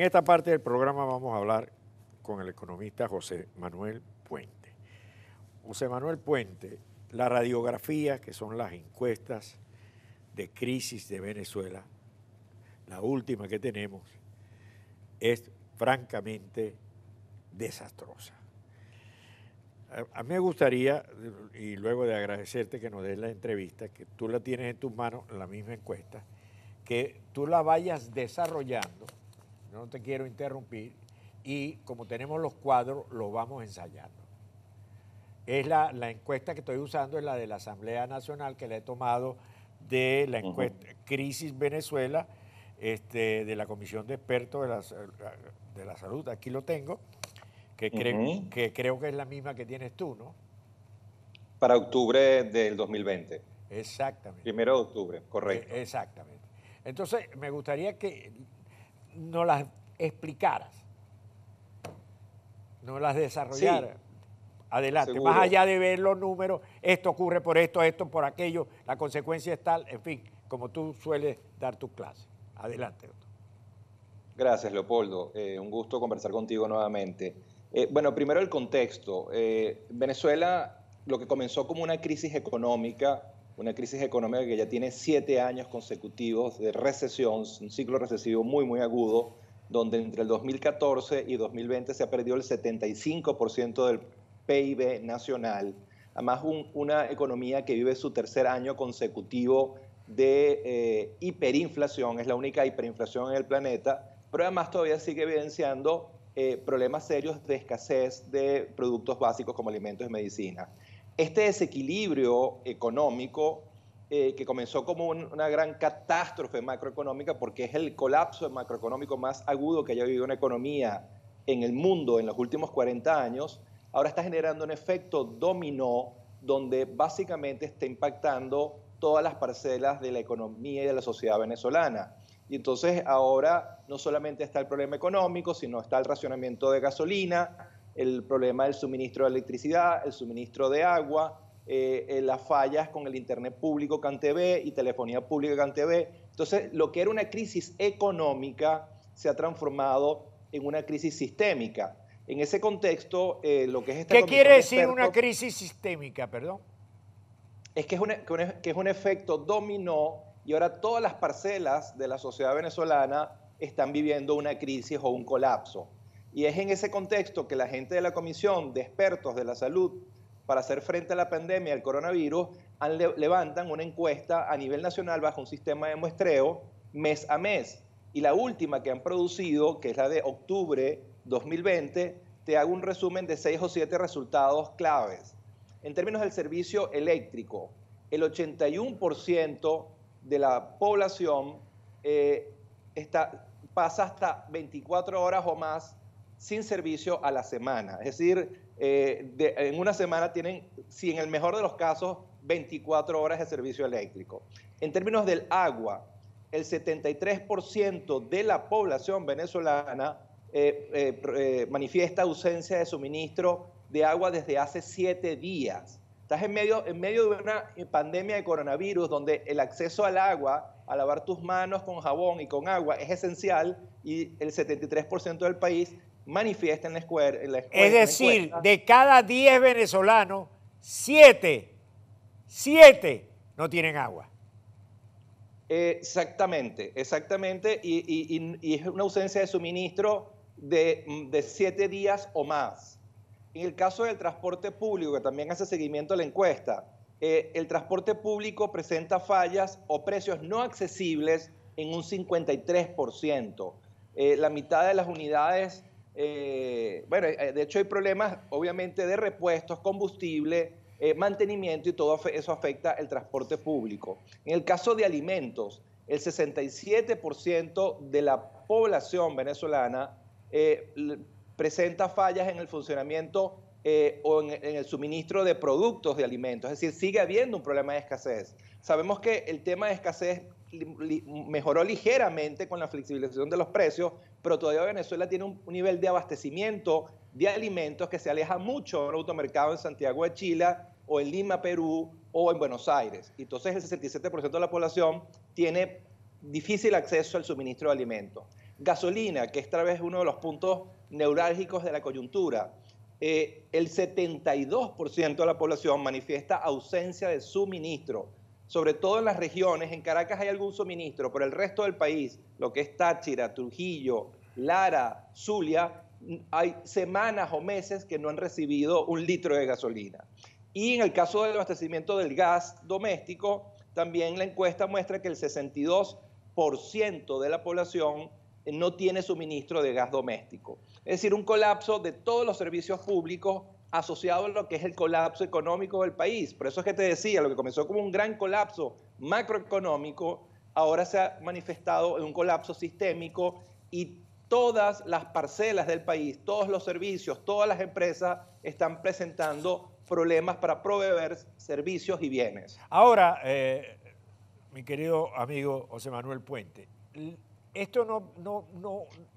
En esta parte del programa vamos a hablar con el economista José Manuel Puente. José Manuel Puente, la radiografía, que son las encuestas de crisis de Venezuela, la última que tenemos, es francamente desastrosa. A mí me gustaría, y luego de agradecerte que nos des la entrevista, que tú la tienes en tus manos, la misma encuesta, que tú la vayas desarrollando no te quiero interrumpir, y como tenemos los cuadros, los vamos ensayando. Es la, encuesta que estoy usando, es la de la Asamblea Nacional, que la he tomado de la encuesta Crisis Venezuela, este, de la Comisión de Expertos de la, de la Salud, aquí lo tengo, que creo que es la misma que tienes tú, ¿no? Para octubre del 2020. Exactamente. Primero de octubre, correcto. E-, exactamente. Entonces, me gustaría que no las explicaras, no las desarrollaras. Adelante, más allá de ver los números, esto ocurre por esto, esto por aquello, la consecuencia es tal, en fin, como tú sueles dar tus clases. Adelante, doctor. Gracias, Leopoldo. Eh, un gusto conversar contigo nuevamente. Eh, bueno, primero el contexto. Eh, Venezuela, lo que comenzó como una crisis económica una crisis económica que ya tiene siete años consecutivos de recesión, un ciclo recesivo muy, muy agudo, donde entre el 2014 y 2020 se ha perdido el 75% del PIB nacional. Además, una economía que vive su tercer año consecutivo de eh, hiperinflación, es la única hiperinflación en el planeta, pero además todavía sigue evidenciando eh, problemas serios de escasez de productos básicos como alimentos y medicinas. Este desequilibrio económico, eh, que comenzó como una gran catástrofe macroeconómica, porque es el colapso macroeconómico más agudo que haya vivido una economía en el mundo en los últimos 40 años, ahora está generando un efecto dominó donde básicamente está impactando todas las parcelas de la economía y de la sociedad venezolana. Y entonces ahora no solamente está el problema económico, sino está el racionamiento de gasolina, el problema del suministro de electricidad, el suministro de agua, eh, eh, las fallas con el Internet público CanTV y telefonía pública CanTV. Entonces, lo que era una crisis económica se ha transformado en una crisis sistémica. En ese contexto, eh, lo que es esta... ¿Qué quiere decir una crisis sistémica, perdón? Es que e, que es un efecto dominó y ahora todas las parcelas de la sociedad venezolana están viviendo una crisis o un colapso. Y es en ese contexto que la gente de la Comisión de Expertos de la Salud para hacer frente a la pandemia del coronavirus levantan una encuesta a nivel nacional bajo un sistema de muestreo mes a mes. Y la última que han producido, que es la de octubre 2020, te hago un resumen de seis o siete resultados claves. En términos del servicio eléctrico, el 81% de la población eh, pasa hasta 24 horas o más sin servicio a la semana. Es decir, eh, en una semana tienen, si en el mejor de los casos, 24 horas de servicio eléctrico. En términos del agua, el 73% de la población venezolana eh, eh, manifiesta ausencia de suministro de agua desde hace siete días. Estás en medio, en medio de una pandemia de coronavirus donde el acceso al agua, a lavar tus manos con jabón y con agua es esencial y el 73% del país manifiesta en la escuela. es decir, de cada 10 venezolanos, 7, 7 no tienen agua. Exactamente, exactamente, y, es una ausencia de suministro de, 7 siete días o más. En el caso del transporte público, que también hace seguimiento a la encuesta, eh, el transporte público presenta fallas o precios no accesibles en un 53%. Eh, la mitad de las unidades eh, bueno, eh, de hecho hay problemas obviamente de repuestos, combustible, eh, mantenimiento y todo eso afecta el transporte público. En el caso de alimentos, el 67% de la población venezolana presenta fallas en el funcionamiento o en, en, el suministro de productos de alimentos, es decir, sigue habiendo un problema de escasez. Sabemos que el tema de escasez mejoró ligeramente con la flexibilización de los precios, pero todavía Venezuela tiene un, nivel de abastecimiento de alimentos que se aleja mucho del automercado en Santiago de Chile o en Lima, Perú o en Buenos Aires. Entonces el 67% de la población tiene difícil acceso al suministro de alimentos. Gasolina, que es otra vez uno de los puntos neurálgicos de la coyuntura. Eh, el 72% de la población manifiesta ausencia de suministro sobre todo en las regiones. En Caracas hay algún suministro, pero el resto del país, lo que es Táchira, Trujillo, Lara, Zulia, hay semanas o meses que no han recibido un litro de gasolina. Y en el caso del abastecimiento del gas doméstico, también la encuesta muestra que el 62% de la población no tiene suministro de gas doméstico. Es decir, un colapso de todos los servicios públicos asociado a lo que es el colapso económico del país. Por eso es que te decía, lo que comenzó como un gran colapso macroeconómico, ahora se ha manifestado en un colapso sistémico y todas las parcelas del país, todos los servicios, todas las empresas están presentando problemas para proveer servicios y bienes. Ahora, eh, mi querido amigo José Manuel Puente, esto no, no,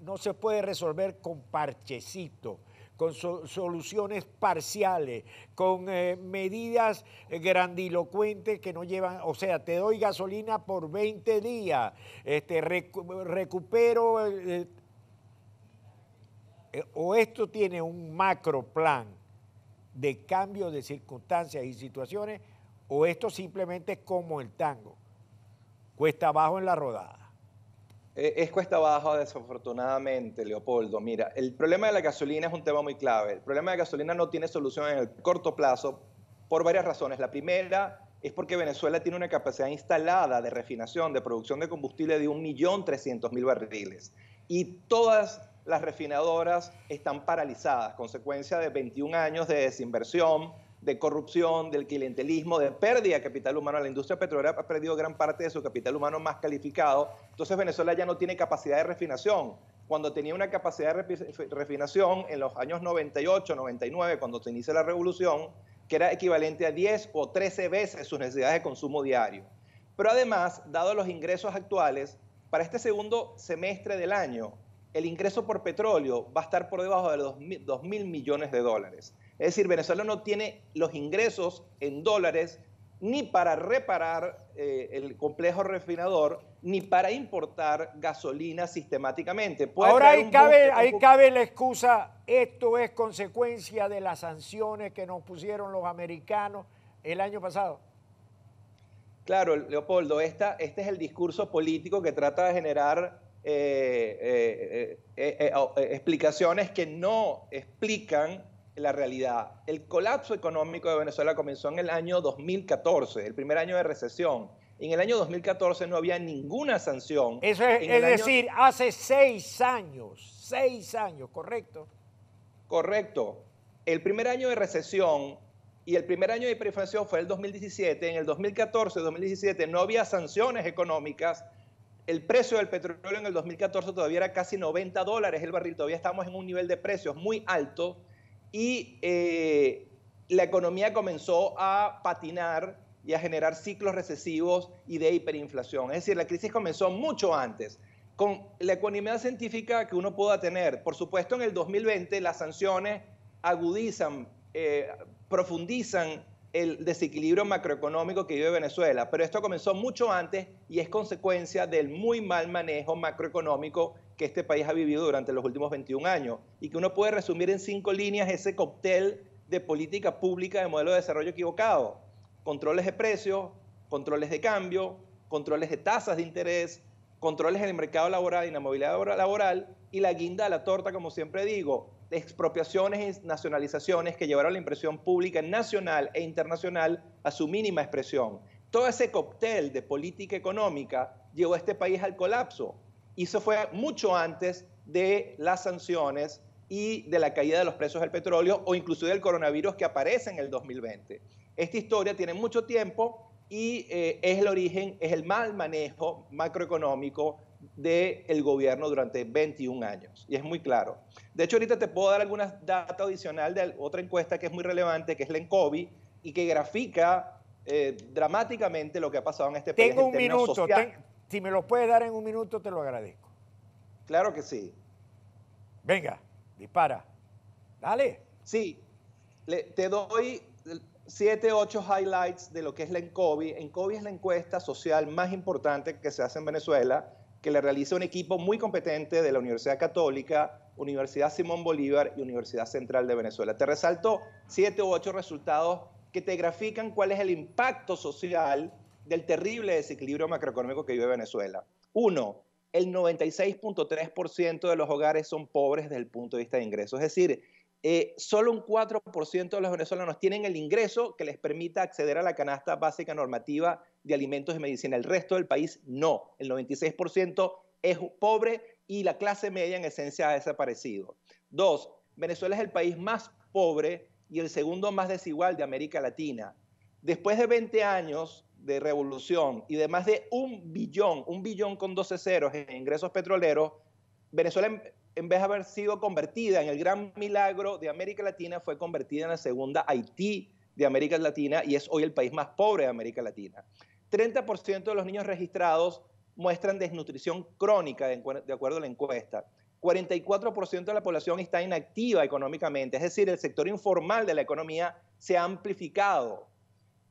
no se puede resolver con parchecito con soluciones parciales, con eh, medidas grandilocuentes que no llevan, o sea, te doy gasolina por 20 días, este, recupero... Eh, o esto tiene un macro plan de cambio de circunstancias y situaciones, o esto simplemente es como el tango, cuesta abajo en la rodada. Eh, es cuesta abajo, desafortunadamente, Leopoldo. Mira, el problema de la gasolina es un tema muy clave. El problema de gasolina no tiene solución en el corto plazo por varias razones. La primera es porque Venezuela tiene una capacidad instalada de refinación, de producción de combustible de 1.300.000 barriles. Y todas las refinadoras están paralizadas, consecuencia de 21 años de desinversión, de corrupción, del clientelismo, de pérdida de capital humano. La industria petrolera ha perdido gran parte de su capital humano más calificado. Entonces Venezuela ya no tiene capacidad de refinación. Cuando tenía una capacidad de refinación en los años 98, 99, cuando se inicia la revolución, que era equivalente a 10 o 13 veces sus necesidades de consumo diario. Pero además, dado los ingresos actuales, para este segundo semestre del año, el ingreso por petróleo va a estar por debajo de los 2 mil millones de dólares. Es decir, Venezuela no tiene los ingresos en dólares ni para reparar eh, el complejo refinador, ni para importar gasolina sistemáticamente. Ahora ahí cabe, la excusa, esto es consecuencia de las sanciones que nos pusieron los americanos el año pasado. Claro, Leopoldo, esta, este es el discurso político que trata de generar eh, eh, explicaciones que no explican la realidad. El colapso económico de Venezuela comenzó en el año 2014, el primer año de recesión. En el año 2014 no había ninguna sanción. es, decir, hace seis años, seis años, ¿correcto? Correcto. El primer año de recesión y el primer año de hiperinflación fue el 2017. En el 2014, 2017 no había sanciones económicas. El precio del petróleo en el 2014 todavía era casi 90 dólares el barril. Todavía estamos en un nivel de precios muy alto y eh, la economía comenzó a patinar y a generar ciclos recesivos y de hiperinflación. Es decir, la crisis comenzó mucho antes. Con la economía científica que uno pueda tener, por supuesto en el 2020 las sanciones agudizan, eh, profundizan el desequilibrio macroeconómico que vive Venezuela, pero esto comenzó mucho antes y es consecuencia del muy mal manejo macroeconómico que este país ha vivido durante los últimos 21 años y que uno puede resumir en cinco líneas ese cóctel de política pública de modelo de desarrollo equivocado. Controles de precios, controles de cambio, controles de tasas de interés, controles en el mercado laboral y en la movilidad laboral y la guinda a la torta, como siempre digo, de expropiaciones y nacionalizaciones que llevaron la impresión pública nacional e internacional a su mínima expresión. Todo ese cóctel de política económica llevó a este país al colapso y eso fue mucho antes de las sanciones y de la caída de los precios del petróleo o incluso del coronavirus que aparece en el 2020. Esta historia tiene mucho tiempo y eh, es el origen, es el mal manejo macroeconómico del gobierno durante 21 años. Y es muy claro. De hecho, ahorita te puedo dar alguna data adicional de otra encuesta que es muy relevante, que es la COVID y que grafica eh, dramáticamente lo que ha pasado en este país. Tengo un minuto, si me lo puedes dar en un minuto, te lo agradezco. Claro que sí. Venga, dispara. Dale. Sí, te doy 7, ocho highlights de lo que es la ENCOBI. ENCOBI es la encuesta social más importante que se hace en Venezuela, que le realiza un equipo muy competente de la Universidad Católica, Universidad Simón Bolívar y Universidad Central de Venezuela. Te resalto siete u ocho resultados que te grafican cuál es el impacto social del terrible desequilibrio macroeconómico que vive Venezuela. Uno, el 96.3% de los hogares son pobres desde el punto de vista de ingresos. Es decir, eh, solo un 4% de los venezolanos tienen el ingreso que les permita acceder a la canasta básica normativa de alimentos y medicina. El resto del país no. El 96% es pobre y la clase media en esencia ha desaparecido. Dos, Venezuela es el país más pobre y el segundo más desigual de América Latina. Después de 20 años de revolución y de más de un billón, un billón con 12 ceros en ingresos petroleros, Venezuela en, vez de haber sido convertida en el gran milagro de América Latina, fue convertida en la segunda Haití de América Latina y es hoy el país más pobre de América Latina. 30% de los niños registrados muestran desnutrición crónica, de acuerdo a la encuesta. 44% de la población está inactiva económicamente, es decir, el sector informal de la economía se ha amplificado.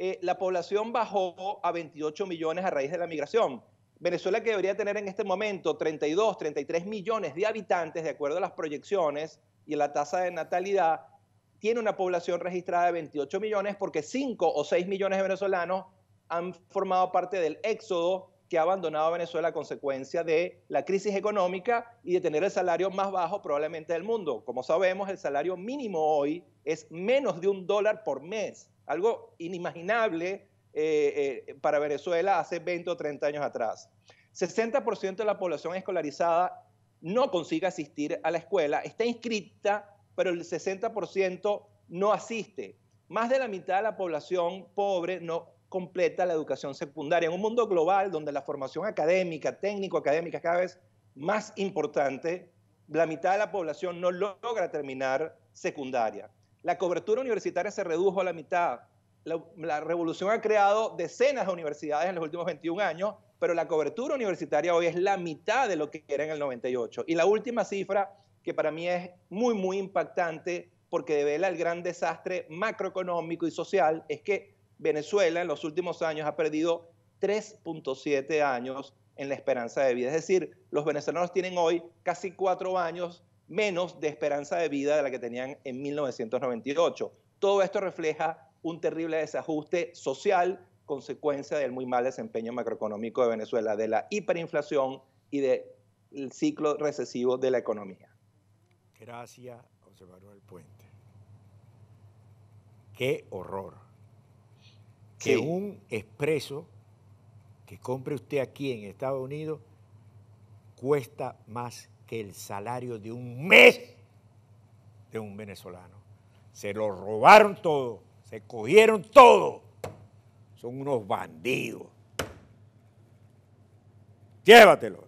Eh, la población bajó a 28 millones a raíz de la migración. Venezuela que debería tener en este momento 32, 33 millones de habitantes, de acuerdo a las proyecciones y la tasa de natalidad, tiene una población registrada de 28 millones porque 5 o 6 millones de venezolanos han formado parte del éxodo que ha abandonado Venezuela a consecuencia de la crisis económica y de tener el salario más bajo probablemente del mundo. Como sabemos, el salario mínimo hoy es menos de un dólar por mes, algo inimaginable eh, eh, para Venezuela hace 20 o 30 años atrás. 60% de la población escolarizada no consigue asistir a la escuela, está inscrita, pero el 60% no asiste. Más de la mitad de la población pobre no completa la educación secundaria. En un mundo global donde la formación académica, técnico-académica es cada vez más importante, la mitad de la población no logra terminar secundaria. La cobertura universitaria se redujo a la mitad. La, revolución ha creado decenas de universidades en los últimos 21 años, pero la cobertura universitaria hoy es la mitad de lo que era en el 98. Y la última cifra, que para mí es muy, muy impactante porque devela el gran desastre macroeconómico y social, es que Venezuela en los últimos años ha perdido 3.7 años en la esperanza de vida. Es decir, los venezolanos tienen hoy casi cuatro años menos de esperanza de vida de la que tenían en 1998. Todo esto refleja un terrible desajuste social, consecuencia del muy mal desempeño macroeconómico de Venezuela, de la hiperinflación y del ciclo recesivo de la economía. Gracias, José Manuel Puente. Qué horror que un expreso que compre usted aquí en Estados Unidos cuesta más que el salario de un mes de un venezolano. Se lo robaron todo, se cogieron todo. Son unos bandidos. Llévatelo.